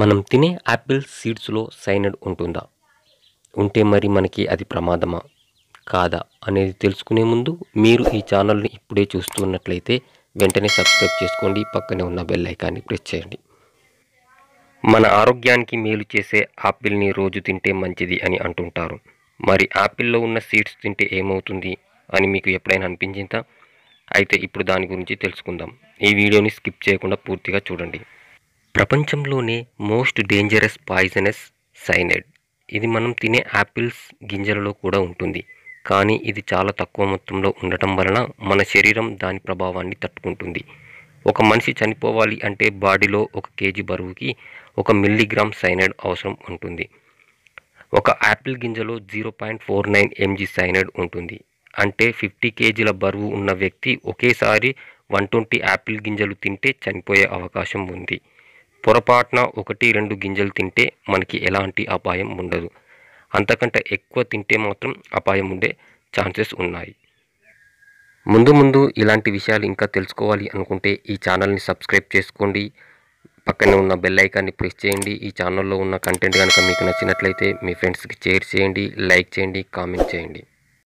మనం తినే Apple సీడ్స్లో signed ఉంటుందా ఉంటే మరి మనకి అది ప్రమాదమా కాదా అనేది తెలుసుకునే ముందు మీరు ఈ ఛానల్ని ఇప్పుడే చూస్తున్నట్లయితే వెంటనే సబ్స్క్రైబ్ చేసుకోండి పక్కనే ఉన్న బెల్ ఐకాన్ని ప్రెస్ చేయండి మన ఆరోగ్యానికి మేలు చేసే యాపిల్ని రోజు తింటే మంచిది అని అంటుంటారు మరి యాపిల్లో ఉన్న సీడ్స్ తింటే ఏమవుతుంది అని మీకు ఎప్పుడైనా అనిపించిందా అయితే ఇప్పుడు దాని గురించి తెలుసుకుందాం ఈ వీడియోని స్కిప్ చేయకుండా పూర్తిగా చూడండి ప్రపంచంలోనే మోస్ట్ డేంజరస్ పాయిజనస్ సైనైడ్ ఇది మనం తినే యాపిల్స్ గింజలలో కూడా ఉంటుంది కానీ ఇది చాలా తక్కువ మొత్తంలో ఉండటం వలన మన శరీరం దాని ప్రభావాన్ని తట్టుకుంటుంది ఒక మనిషి చనిపోవాలి అంటే బాడీలో ఒక కేజీ బరువుకి ఒక మిల్లీగ్రామ్ సైనైడ్ అవసరం ఉంటుంది ఒక యాపిల్ గింజలో zero point four nine MG cyanide ఉంటుంది అంటే ఫిఫ్టీ కేజీల బరువు ఉన్న వ్యక్తి ఒకేసారి వన్ ట్వంటీ యాపిల్ గింజలు తింటే చనిపోయే అవకాశం ఉంది పొరపాటున ఒకటి రెండు గింజలు తింటే మనకి ఎలాంటి అపాయం ఉండదు అంతకంటే ఎక్కువ తింటే మాత్రం అపాయం ఉండే ఛాన్సెస్ ఉన్నాయి ముందు ముందు ఇలాంటి విషయాలు ఇంకా తెలుసుకోవాలి అనుకుంటే ఈ ఛానల్ని సబ్స్క్రైబ్ చేసుకోండి పక్కనే ఉన్న బెల్ ఐకాన్ని ప్రెస్ చేయండి ఈ ఛానల్లో ఉన్న కంటెంట్ కనుక మీకు నచ్చినట్లయితే మీ ఫ్రెండ్స్కి షేర్ చేయండి లైక్ చేయండి కామెంట్ చేయండి